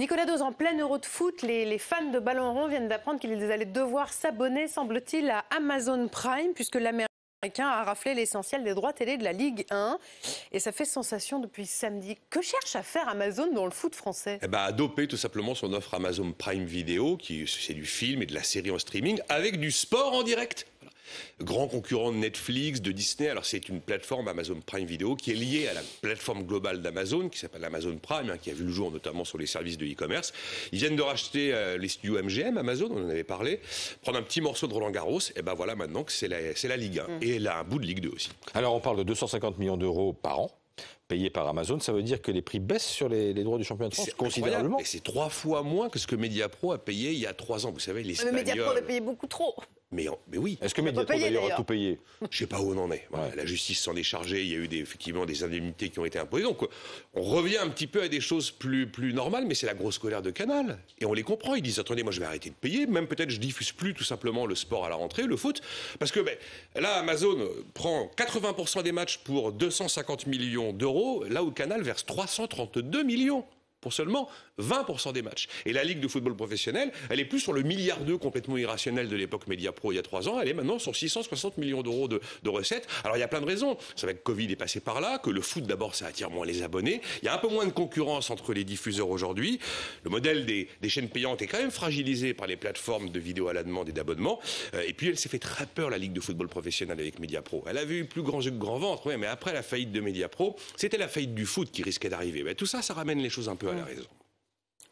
Nicolas Dose, en plein Euro de foot, les, fans de ballon rond viennent d'apprendre qu'ils allaient devoir s'abonner, semble-t-il, à Amazon Prime, puisque l'Américain a raflé l'essentiel des droits télé de la Ligue 1. Et ça fait sensation depuis samedi. Que cherche à faire Amazon dans le foot français eh ben, À tout simplement son offre Amazon Prime Video, qui c'est du film et de la série en streaming, avec du sport en direct grand concurrent de Netflix, de Disney. Alors c'est une plateforme Amazon Prime Video qui est liée à la plateforme globale d'Amazon qui s'appelle Amazon Prime, hein, qui a vu le jour notamment sur les services de e-commerce. Ils viennent de racheter euh, les studios MGM, Amazon, on en avait parlé, prendre un petit morceau de Roland Garros, et eh ben voilà maintenant que c'est la, Ligue 1 mm. et là un bout de Ligue 2 aussi. Alors on parle de 250 millions d'euros par an payés par Amazon, ça veut dire que les prix baissent sur les, droits du championnat de France considérablement. c'est trois fois moins que ce que Mediapro a payé il y a trois ans. Vous savez, les Mais Mediapro l'a payé beaucoup trop. Mais, oui. Est-ce que va d'ailleurs a tout payé Je sais pas où on en est. La justice s'en est chargée. Il y a eu effectivement des indemnités qui ont été imposées. Donc on revient un petit peu à des choses plus, plus normales, mais c'est la grosse colère de Canal. Et on les comprend. Ils disent attendez, moi je vais arrêter de payer. Même peut-être je diffuse plus tout simplement le sport à la rentrée, le foot, parce que ben, là Amazon prend 80% des matchs pour 250 millions d'euros, là où Canal verse 332 millions pour seulement 20% des matchs. Et la Ligue de football professionnel, elle est plus sur le milliard d'eux complètement irrationnel de l'époque pro il y a trois ans, elle est maintenant sur 660 millions d'euros de, recettes. Alors il y a plein de raisons. Ça va que Covid est passé par là, que le foot d'abord ça attire moins les abonnés, il y a un peu moins de concurrence entre les diffuseurs aujourd'hui, le modèle des, chaînes payantes est quand même fragilisé par les plateformes de vidéos à la demande et d'abonnement, euh, et puis elle s'est fait très peur la Ligue de football professionnel avec pro Elle avait eu plus grand jeu que grand ventre, mais après la faillite de pro c'était la faillite du foot qui risquait d'arriver. Bah, tout ça, ça ramène les choses un peu Mm.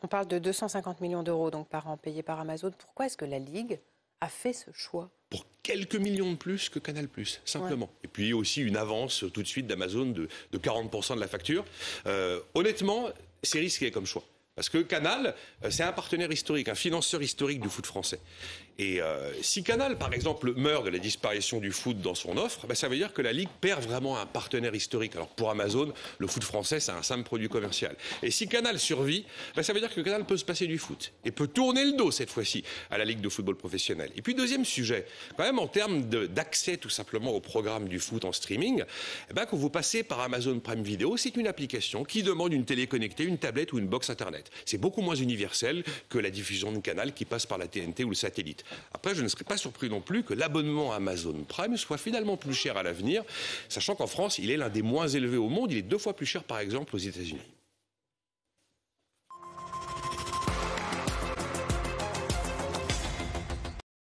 On parle de 250 millions d'euros donc par an payés par Amazon. Pourquoi est-ce que la Ligue a fait ce choix pour quelques millions de plus que Canal+, simplement. Et puis aussi une avance euh, tout de suite d'Amazon de, 40% de la facture. Euh, honnêtement, c'est risqué comme choix. Parce que Canal, euh, c'est un partenaire historique, un financeur historique du foot français. Et euh, si Canal, par exemple, meurt de la disparition du foot dans son offre, bah, ça veut dire que la Ligue perd vraiment un partenaire historique. Alors pour Amazon, le foot français, c'est un simple produit commercial. Et si Canal survit, bah, ça veut dire que Canal peut se passer du foot et peut tourner le dos cette fois-ci à la Ligue de football professionnel. Et puis deuxième sujet, quand même en termes d'accès tout simplement au programme du foot en streaming, eh ben, quand vous passez par Amazon Prime Video, c'est une application qui demande une télé connectée, une tablette ou une box Internet. C'est beaucoup moins universel que la diffusion du canal qui passe par la TNT ou le satellite. Après, je ne serais pas surpris non plus que l'abonnement Amazon Prime soit finalement plus cher à l'avenir, sachant qu'en France, il est l'un des moins élevés au monde. Il est deux fois plus cher, par exemple, aux États-Unis.